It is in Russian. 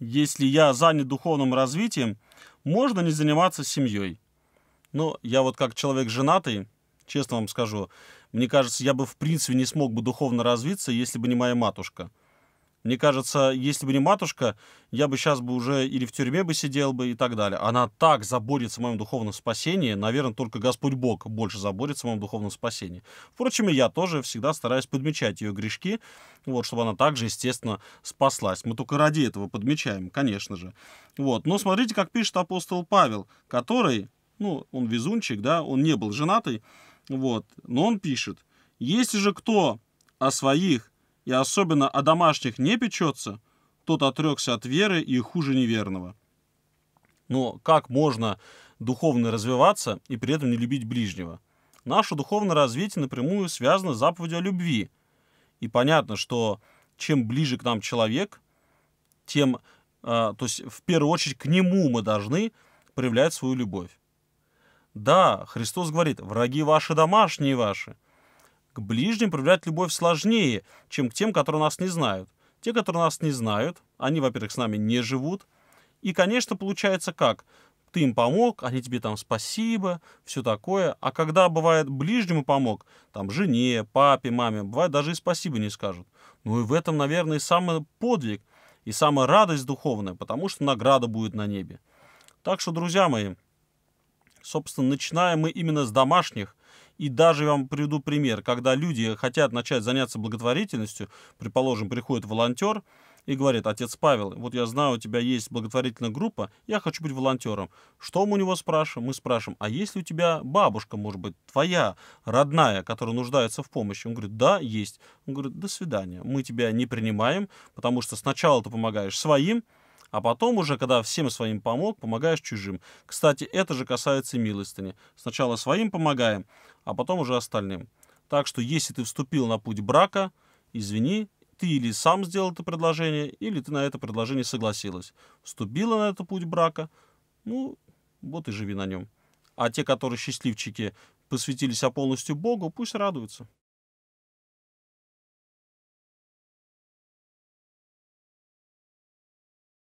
если я занят духовным развитием, можно не заниматься семьей. Но я вот как человек женатый, честно вам скажу, мне кажется, я бы в принципе не смог бы духовно развиться, если бы не моя матушка – мне кажется, если бы не матушка, я бы сейчас бы уже или в тюрьме бы сидел бы и так далее. Она так заботится о моем духовном спасении. Наверное, только Господь Бог больше заботится о моем духовном спасении. Впрочем, и я тоже всегда стараюсь подмечать ее грешки, вот, чтобы она также, естественно, спаслась. Мы только ради этого подмечаем, конечно же. Вот. Но смотрите, как пишет апостол Павел, который, ну, он везунчик, да, он не был женатый, вот, но он пишет, если же кто о своих и особенно о домашних не печется, тот отрекся от веры и хуже неверного. Но как можно духовно развиваться и при этом не любить ближнего? Наше духовное развитие напрямую связано с заповедью о любви. И понятно, что чем ближе к нам человек, тем, а, то есть в первую очередь к нему мы должны проявлять свою любовь. Да, Христос говорит, враги ваши домашние ваши – к ближним проявлять любовь сложнее, чем к тем, которые нас не знают. Те, которые нас не знают, они, во-первых, с нами не живут. И, конечно, получается как? Ты им помог, они тебе там спасибо, все такое. А когда, бывает, ближнему помог, там, жене, папе, маме, бывает, даже и спасибо не скажут. Ну и в этом, наверное, самый подвиг и самая радость духовная, потому что награда будет на небе. Так что, друзья мои, собственно, начинаем мы именно с домашних – и даже я вам приведу пример, когда люди хотят начать заняться благотворительностью, предположим, приходит волонтер, и говорит, отец Павел, вот я знаю, у тебя есть благотворительная группа, я хочу быть волонтером. Что мы у него спрашиваем? Мы спрашиваем, а есть ли у тебя бабушка, может быть, твоя, родная, которая нуждается в помощи? Он говорит, да, есть. Он говорит, до свидания, мы тебя не принимаем, потому что сначала ты помогаешь своим, а потом уже, когда всем своим помог, помогаешь чужим. Кстати, это же касается и милостыни. Сначала своим помогаем, а потом уже остальным. Так что, если ты вступил на путь брака, извини, ты или сам сделал это предложение, или ты на это предложение согласилась. Вступила на этот путь брака, ну, вот и живи на нем. А те, которые счастливчики посвятили себя а полностью Богу, пусть радуются.